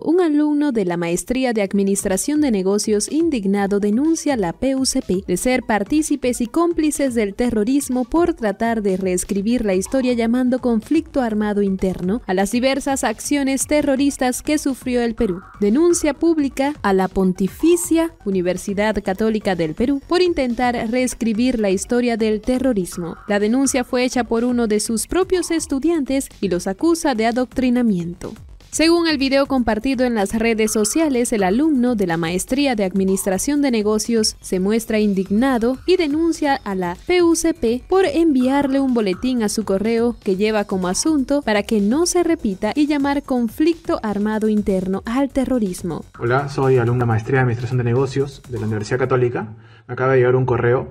Un alumno de la Maestría de Administración de Negocios indignado denuncia a la PUCP de ser partícipes y cómplices del terrorismo por tratar de reescribir la historia llamando conflicto armado interno a las diversas acciones terroristas que sufrió el Perú. Denuncia pública a la Pontificia Universidad Católica del Perú por intentar reescribir la historia del terrorismo. La denuncia fue hecha por uno de sus propios estudiantes y los acusa de adoctrinamiento. Según el video compartido en las redes sociales, el alumno de la Maestría de Administración de Negocios se muestra indignado y denuncia a la PUCP por enviarle un boletín a su correo que lleva como asunto para que no se repita y llamar conflicto armado interno al terrorismo. Hola, soy alumna Maestría de Administración de Negocios de la Universidad Católica. acaba de llegar un correo,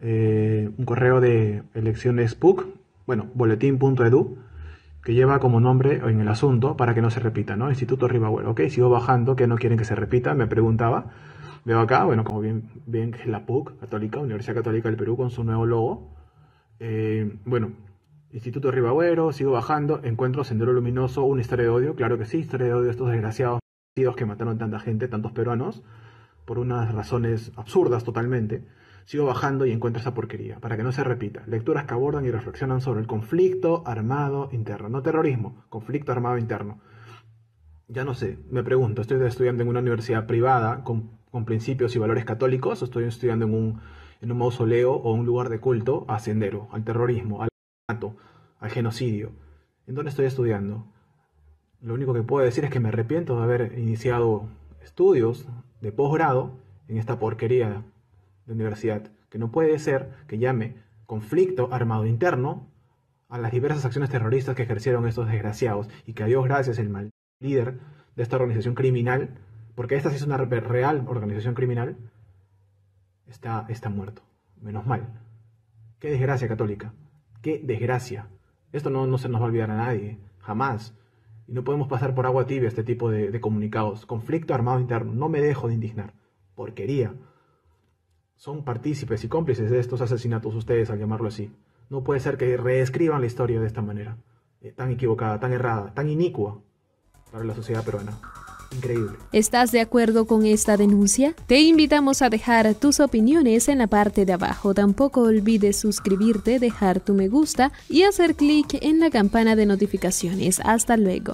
eh, un correo de elecciones PUC, bueno, boletín.edu que lleva como nombre en el asunto para que no se repita, ¿no? Instituto Ribagüero. ok, sigo bajando, que no quieren que se repita, me preguntaba. Veo acá, bueno, como bien, bien la PUC, Católica, Universidad Católica del Perú, con su nuevo logo. Eh, bueno, Instituto Ribagüero, sigo bajando, encuentro Sendero Luminoso, una historia de odio, claro que sí, historia de odio estos desgraciados que mataron tanta gente, tantos peruanos por unas razones absurdas totalmente, sigo bajando y encuentro esa porquería, para que no se repita. Lecturas que abordan y reflexionan sobre el conflicto armado interno, no terrorismo, conflicto armado interno. Ya no sé, me pregunto, ¿estoy estudiando en una universidad privada con, principios y valores católicos o estoy estudiando en un, en un mausoleo o un lugar de culto a sendero, al terrorismo, al al genocidio? ¿En dónde estoy estudiando? Lo único que puedo decir es que me arrepiento de haber iniciado estudios de posgrado en esta porquería de universidad, que no puede ser que llame conflicto armado interno a las diversas acciones terroristas que ejercieron estos desgraciados y que a Dios gracias el mal líder de esta organización criminal, porque esta sí es una real organización criminal, está, está muerto. Menos mal. Qué desgracia católica. Qué desgracia. Esto no, no se nos va a olvidar a nadie. Jamás. Y no podemos pasar por agua tibia este tipo de, comunicados. Conflicto armado interno. No me dejo de indignar. Porquería. Son partícipes y cómplices de estos asesinatos ustedes al llamarlo así. No puede ser que reescriban la historia de esta manera. Eh, tan equivocada, tan errada, tan inicua para la sociedad peruana. Increíble. ¿Estás de acuerdo con esta denuncia? Te invitamos a dejar tus opiniones en la parte de abajo. Tampoco olvides suscribirte, dejar tu me gusta y hacer clic en la campana de notificaciones. Hasta luego.